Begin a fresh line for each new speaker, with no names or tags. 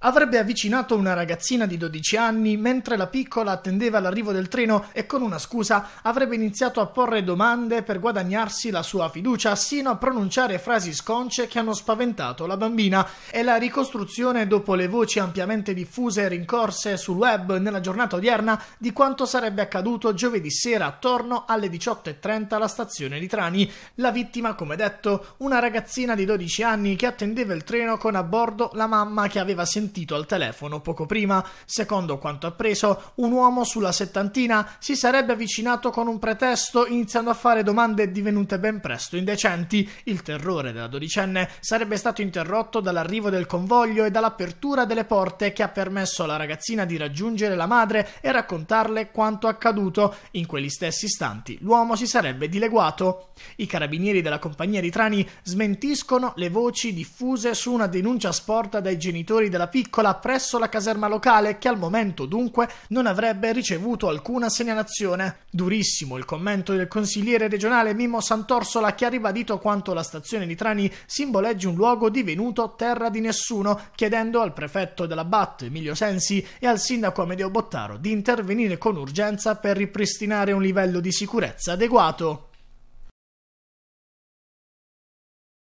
Avrebbe avvicinato una ragazzina di 12 anni mentre la piccola attendeva l'arrivo del treno e con una scusa avrebbe iniziato a porre domande per guadagnarsi la sua fiducia sino a pronunciare frasi sconce che hanno spaventato la bambina e la ricostruzione dopo le voci ampiamente diffuse e rincorse sul web nella giornata odierna di quanto sarebbe accaduto giovedì sera attorno alle 18.30 alla stazione di Trani. La vittima, come detto, una ragazzina di 12 anni che attendeva il treno con a bordo la mamma che aveva sentito sentito al telefono poco prima. Secondo quanto appreso, un uomo sulla settantina si sarebbe avvicinato con un pretesto iniziando a fare domande divenute ben presto indecenti. Il terrore della dodicenne sarebbe stato interrotto dall'arrivo del convoglio e dall'apertura delle porte che ha permesso alla ragazzina di raggiungere la madre e raccontarle quanto accaduto. In quegli stessi istanti l'uomo si sarebbe dileguato. I carabinieri della compagnia di Trani smentiscono le voci diffuse su una denuncia sporta dai genitori della piccola presso la caserma locale che al momento dunque non avrebbe ricevuto alcuna segnalazione. Durissimo il commento del consigliere regionale Mimmo Santorsola che ha ribadito quanto la stazione di Trani simboleggi un luogo divenuto terra di nessuno, chiedendo al prefetto della BAT Emilio Sensi e al sindaco Amedeo Bottaro di intervenire con urgenza per ripristinare un livello di sicurezza adeguato.